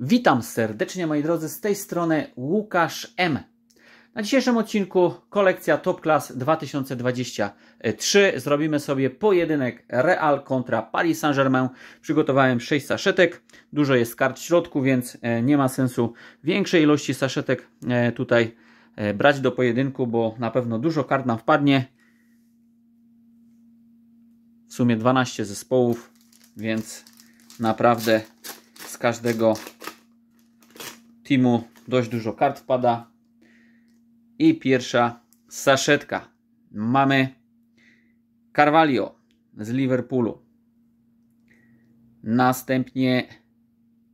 Witam serdecznie moi drodzy, z tej strony Łukasz M. Na dzisiejszym odcinku kolekcja Top Class 2023. Zrobimy sobie pojedynek Real kontra Paris Saint-Germain. Przygotowałem 6 saszetek. Dużo jest kart w środku, więc e, nie ma sensu większej ilości saszetek e, tutaj e, brać do pojedynku, bo na pewno dużo kart nam wpadnie. W sumie 12 zespołów, więc naprawdę z każdego teamu dość dużo kart wpada. I pierwsza saszetka. Mamy Carvalho z Liverpoolu. Następnie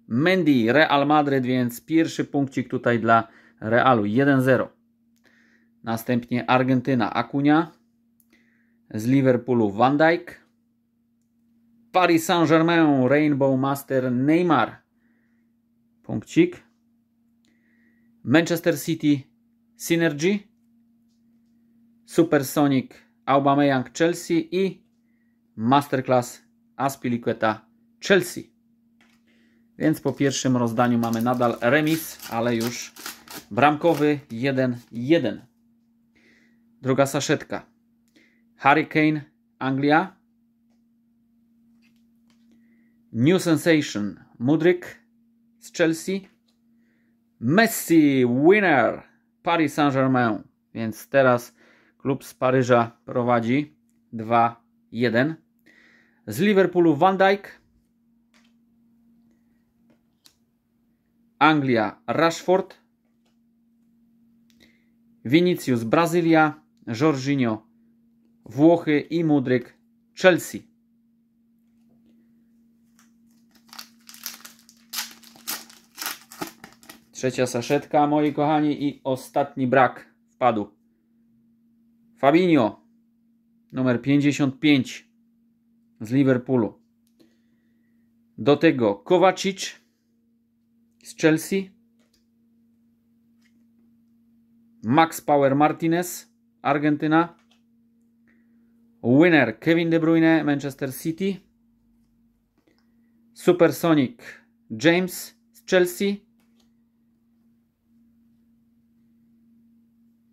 Mendy, Real Madrid, więc pierwszy punkcik tutaj dla Realu 1-0. Następnie Argentyna, Akunia. Z Liverpoolu Van Dijk. Paris Saint-Germain, Rainbow Master Neymar. Punkcik. Manchester City Synergy, Supersonic Aubameyang Chelsea i Masterclass Aspiliqueta Chelsea. Więc po pierwszym rozdaniu mamy nadal remis, ale już bramkowy 1-1. Druga saszetka. Hurricane Anglia. New Sensation Mudryk z Chelsea. Messi winner Paris Saint-Germain. Więc teraz klub z Paryża prowadzi 2-1. Z Liverpoolu Van Dijk. Anglia Rashford. Vinicius Brazylia. Jorginho Włochy i Mudryk Chelsea. Trzecia saszetka, moi kochani, i ostatni brak wpadł. Fabinho, numer 55 z Liverpoolu. Do tego Kovacic z Chelsea. Max Power Martinez, Argentyna. Winner Kevin De Bruyne, Manchester City. Supersonic James z Chelsea.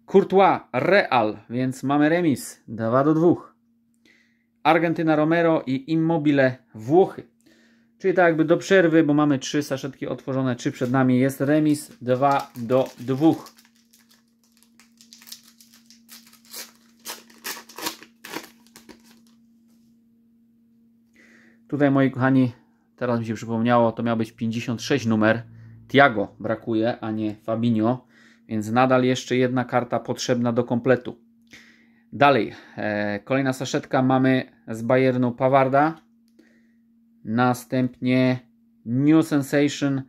Courtois, Real, więc mamy remis 2 do 2. Argentyna, Romero i Immobile, Włochy. Czyli tak jakby do przerwy, bo mamy trzy saszetki otworzone, trzy przed nami. Jest remis 2 do 2. Tutaj moi kochani, teraz mi się przypomniało, to miał być 56 numer. Tiago brakuje, a nie Fabinho więc nadal jeszcze jedna karta potrzebna do kompletu. Dalej, e, kolejna saszetka mamy z Bayernu Pawarda, następnie New Sensation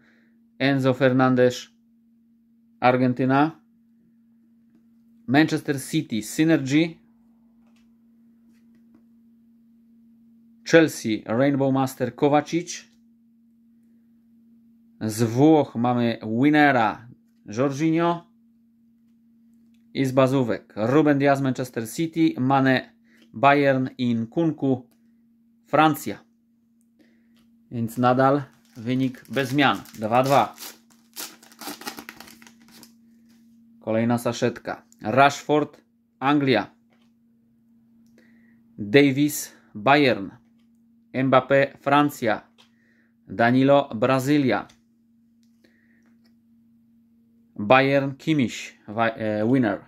Enzo Fernandez Argentyna, Manchester City Synergy, Chelsea Rainbow Master Kovacic, z Włoch mamy Winnera Jorginho, i z bazówek Ruben Diaz Manchester City, Mane Bayern i Nkunku Francja. Więc nadal wynik bez zmian. 2-2. Kolejna saszetka. Rashford Anglia. Davis Bayern. Mbappé Francja. Danilo Brazylia. Bayern Kimiś, e, winner.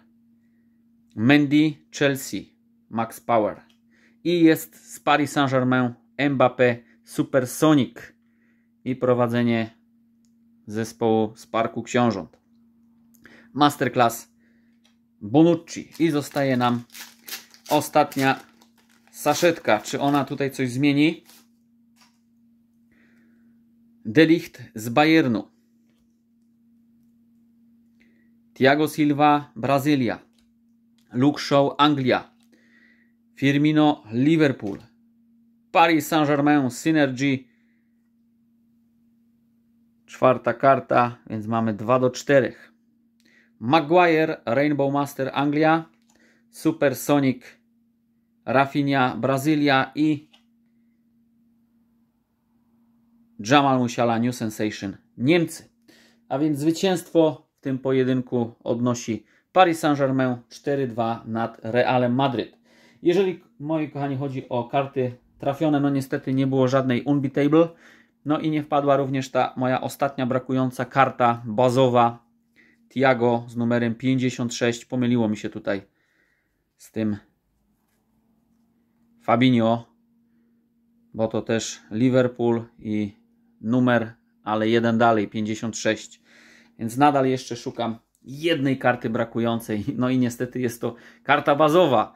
Mendy Chelsea, Max Power. I jest z Paris Saint-Germain Mbappé Supersonic i prowadzenie zespołu z Parku Książąt. Masterclass Bonucci. I zostaje nam ostatnia saszetka. Czy ona tutaj coś zmieni? Delicht z Bayernu. Thiago Silva Brazylia, Luke Shaw Anglia, Firmino Liverpool, Paris Saint-Germain Synergy. Czwarta karta, więc mamy 2 do 4. Maguire Rainbow Master Anglia, Supersonic Rafinha Brazylia i Jamal Musiala New Sensation Niemcy. A więc zwycięstwo tym pojedynku odnosi Paris Saint-Germain 4-2 nad Realem Madryt. Jeżeli, moi kochani, chodzi o karty trafione, no niestety nie było żadnej unbeatable, no i nie wpadła również ta moja ostatnia brakująca karta bazowa Tiago z numerem 56. Pomyliło mi się tutaj z tym Fabinho, bo to też Liverpool i numer, ale jeden dalej, 56. Więc nadal jeszcze szukam jednej karty brakującej. No i niestety jest to karta bazowa.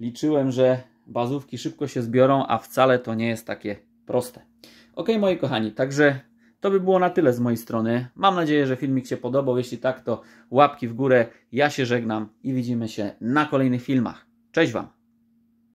Liczyłem, że bazówki szybko się zbiorą, a wcale to nie jest takie proste. Ok, moi kochani, także to by było na tyle z mojej strony. Mam nadzieję, że filmik się podobał. Jeśli tak, to łapki w górę. Ja się żegnam i widzimy się na kolejnych filmach. Cześć Wam!